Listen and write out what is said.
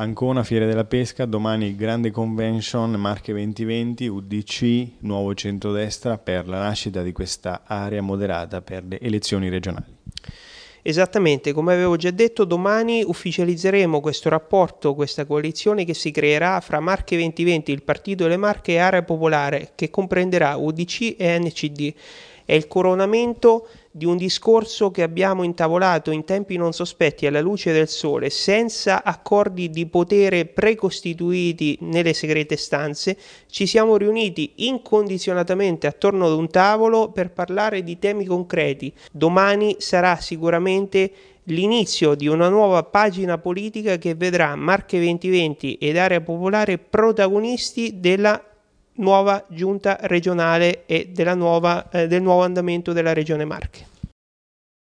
Ancona, Fiere della Pesca, domani grande convention Marche 2020, UDC, nuovo centrodestra per la nascita di questa area moderata per le elezioni regionali. Esattamente, come avevo già detto, domani ufficializzeremo questo rapporto, questa coalizione che si creerà fra Marche 2020, il Partito delle Marche e Area Popolare, che comprenderà UDC e NCD. È il coronamento di un discorso che abbiamo intavolato in tempi non sospetti alla luce del sole, senza accordi di potere precostituiti nelle segrete stanze, ci siamo riuniti incondizionatamente attorno ad un tavolo per parlare di temi concreti. Domani sarà sicuramente l'inizio di una nuova pagina politica che vedrà Marche 2020 ed Area Popolare protagonisti della nuova giunta regionale e nuova, eh, del nuovo andamento della regione Marche.